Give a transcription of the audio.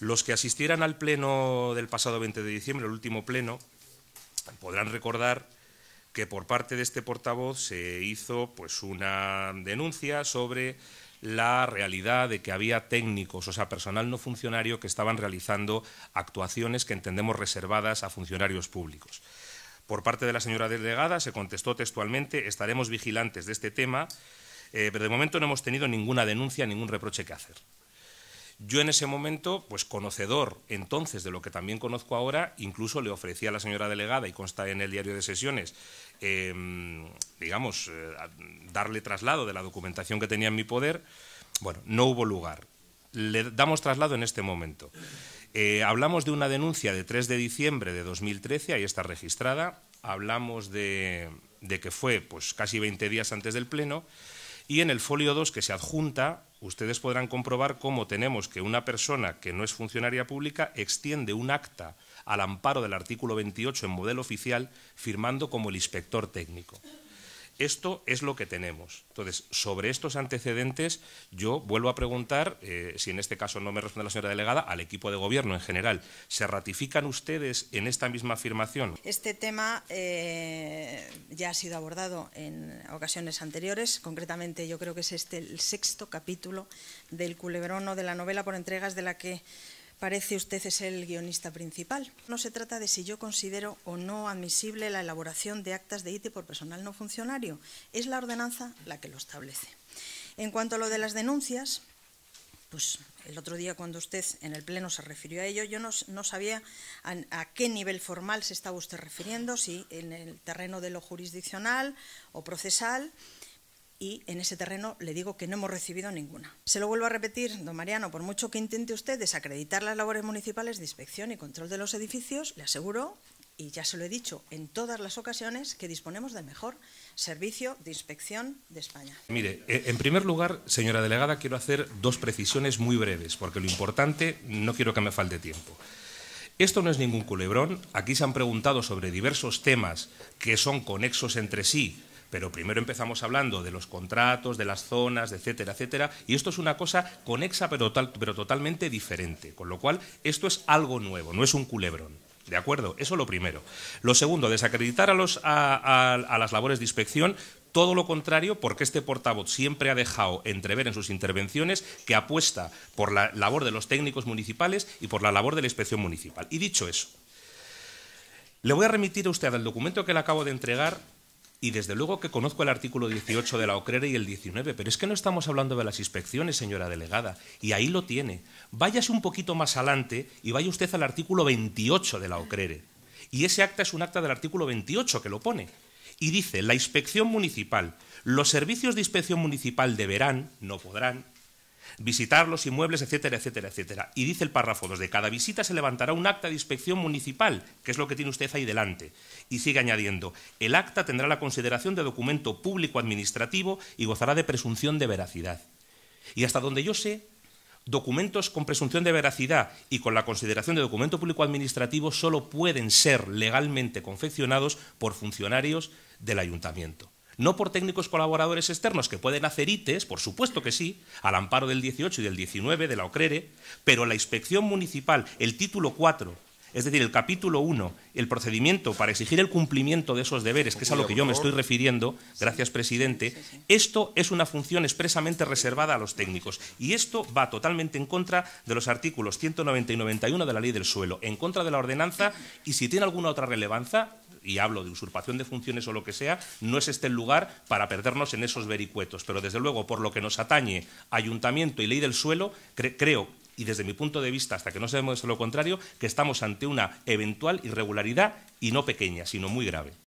Los que asistieran al pleno del pasado 20 de diciembre, el último pleno, podrán recordar que por parte de este portavoz se hizo pues una denuncia sobre la realidad de que había técnicos, o sea, personal no funcionario que estaban realizando actuaciones que entendemos reservadas a funcionarios públicos. Por parte de la señora delegada se contestó textualmente, estaremos vigilantes de este tema, eh, pero de momento no hemos tenido ninguna denuncia, ningún reproche que hacer. Yo en ese momento, pues conocedor entonces de lo que también conozco ahora, incluso le ofrecí a la señora delegada, y consta en el diario de sesiones, em, digamos, eh, darle traslado de la documentación que tenía en mi poder. Bueno, no hubo lugar. Le damos traslado en este momento. Eh, hablamos de una denuncia de 3 de diciembre de 2013, ahí está registrada. Hablamos de, que fue pues, casi 20 días antes del Pleno. Y en el folio 2 que se adjunta, ustedes podrán comprobar cómo tenemos que una persona que no es funcionaria pública extiende un acta al amparo del artículo 28 en modelo oficial firmando como el inspector técnico. Esto es lo que tenemos. Entonces, sobre estos antecedentes, yo vuelvo a preguntar, eh, si en este caso no me responde la señora delegada, al equipo de gobierno en general. ¿Se ratifican ustedes en esta misma afirmación? Este tema eh, ya ha sido abordado en ocasiones anteriores. Concretamente, yo creo que es este el sexto capítulo del o de la novela por entregas de la que parece usted es el guionista principal. No se trata de si yo considero o no admisible la elaboración de actas de ITE por personal no funcionario. Es la ordenanza la que lo establece. En cuanto a lo de las denuncias, pues el otro día cuando usted en el Pleno se refirió a ello, yo no, sabía a, qué nivel formal se estaba usted refiriendo, si en el terreno de lo jurisdiccional o procesal y en ese terreno le digo que no hemos recibido ninguna. Se lo vuelvo a repetir, don Mariano, por mucho que intente usted desacreditar las labores municipales de inspección y control de los edificios, le aseguro, y ya se lo he dicho en todas las ocasiones, que disponemos del mejor servicio de inspección de España. Mire, eh, en primer lugar, señora delegada, quiero hacer dos precisiones muy breves, porque lo importante no quiero que me falte tiempo. Esto no es ningún culebrón, aquí se han preguntado sobre diversos temas que son conexos entre sí pero primero empezamos hablando de los contratos, de las zonas, etcétera, etcétera, y esto es una cosa conexa pero, totalmente diferente, con lo cual esto es algo nuevo, no es un culebrón. ¿De acuerdo? Eso lo primero. Lo segundo, desacreditar a, los, a las labores de inspección todo lo contrario, porque este portavoz siempre ha dejado entrever en sus intervenciones que apuesta por la labor de los técnicos municipales y por la labor de la inspección municipal. Y dicho eso, le voy a remitir a usted al documento que le acabo de entregar y desde luego que conozco el artículo 18 de la OCRERE y el 19, pero es que no estamos hablando de las inspecciones, señora delegada, y ahí lo tiene. Váyase un poquito más adelante y vaya usted al artículo 28 de la OCRERE. Y ese acta es un acta del artículo 28 que lo pone. Y dice, la inspección municipal, los servicios de inspección municipal deberán, no podrán, visitar los inmuebles, etcétera, etcétera, etcétera. Y dice el párrafo 2, de cada visita se levantará un acta de inspección municipal, que es lo que tiene usted ahí delante. Y sigue añadiendo, el acta tendrá la consideración de documento público administrativo y gozará de presunción de veracidad. Y hasta donde yo sé, documentos con presunción de veracidad y con la consideración de documento público administrativo solo pueden ser legalmente confeccionados por funcionarios del ayuntamiento no por técnicos colaboradores externos que pueden hacer ITES, por supuesto que sí, al amparo del 18 y del 19 de la OCRERE, pero la inspección municipal, el título 4, es decir, el capítulo 1, el procedimiento para exigir el cumplimiento de esos deberes, que es a lo que yo me estoy refiriendo, gracias presidente, esto es una función expresamente reservada a los técnicos y esto va totalmente en contra de los artículos 190 y 91 de la Ley del Suelo, en contra de la ordenanza y si tiene alguna otra relevancia, y hablo de usurpación de funciones o lo que sea, no es este el lugar para perdernos en esos vericuetos. Pero desde luego, por lo que nos atañe ayuntamiento y ley del suelo, creo y desde mi punto de vista, hasta que no se demuestre lo contrario, que estamos ante una eventual irregularidad y no pequeña, sino muy grave.